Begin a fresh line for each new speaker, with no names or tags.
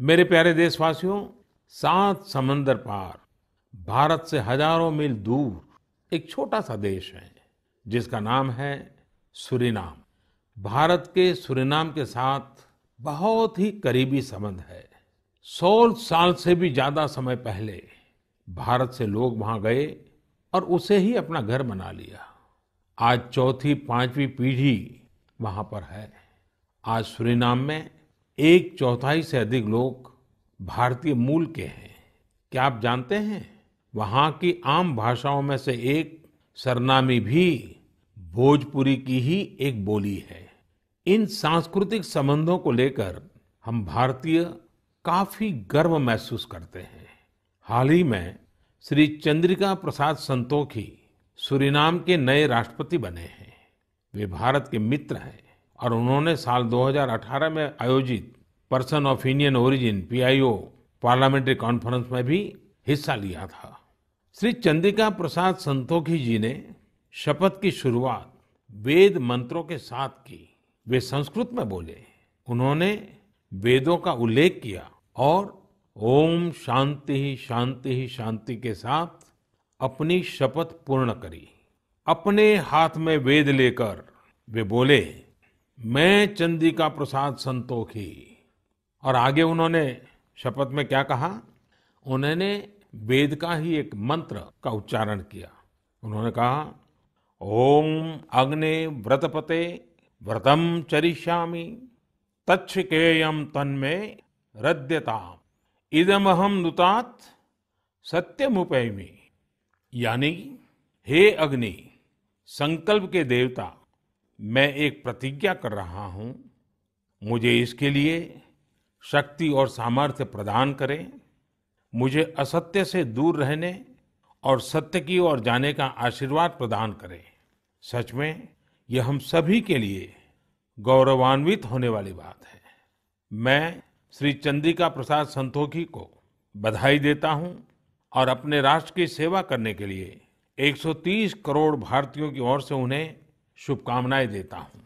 मेरे प्यारे देशवासियों सात समंदर पार भारत से हजारों मील दूर एक छोटा सा देश है जिसका नाम है सूरीनाम भारत के सूरीनाम के साथ बहुत ही करीबी संबंध है सौ साल से भी ज्यादा समय पहले भारत से लोग वहां गए और उसे ही अपना घर बना लिया आज चौथी पांचवी पीढ़ी वहां पर है आज सूरीनाम में एक चौथाई से अधिक लोग भारतीय मूल के हैं क्या आप जानते हैं वहां की आम भाषाओं में से एक सरनामी भी भोजपुरी की ही एक बोली है इन सांस्कृतिक संबंधों को लेकर हम भारतीय काफी गर्व महसूस करते हैं हाल ही में श्री चंद्रिका प्रसाद संतोखी सूरीनाम के नए राष्ट्रपति बने हैं वे भारत के मित्र हैं और उन्होंने साल 2018 में आयोजित person of Indian origin PIO parliamentary conference में भी हिस्सा लिया था श्री चंद्रिका प्रसाद संतोखी जी ने शपथ की शुरुआत वेद मंत्रों के साथ की वे संस्कृत में बोले उन्होंने वेदों का उल्लेख किया और ओम शांति ही शांति ही शांति के साथ अपनी शपथ पूर्ण करी अपने हाथ में वेद लेकर वे बोले मैं चंदिका प्रसाद संतोखी और आगे उन्होंने शपथ में क्या कहा उन्होंने वेद का ही एक मंत्र का उच्चारण किया उन्होंने कहा ओम अग्ने व्रतपते व्रतम चरिष्यामी में रद्यता इदम अहम नुतात सत्यमुपैमी यानी हे अग्नि संकल्प के देवता मैं एक प्रतिज्ञा कर रहा हूं मुझे इसके लिए शक्ति और सामर्थ्य प्रदान करें मुझे असत्य से दूर रहने और सत्य की ओर जाने का आशीर्वाद प्रदान करें सच में यह हम सभी के लिए गौरवान्वित होने वाली बात है मैं श्री चंद्रिका प्रसाद संतोखी को बधाई देता हूं और अपने राष्ट्र की सेवा करने के लिए 130 करोड़ भारतीयों की ओर से उन्हें शुभकामनाएं देता हूँ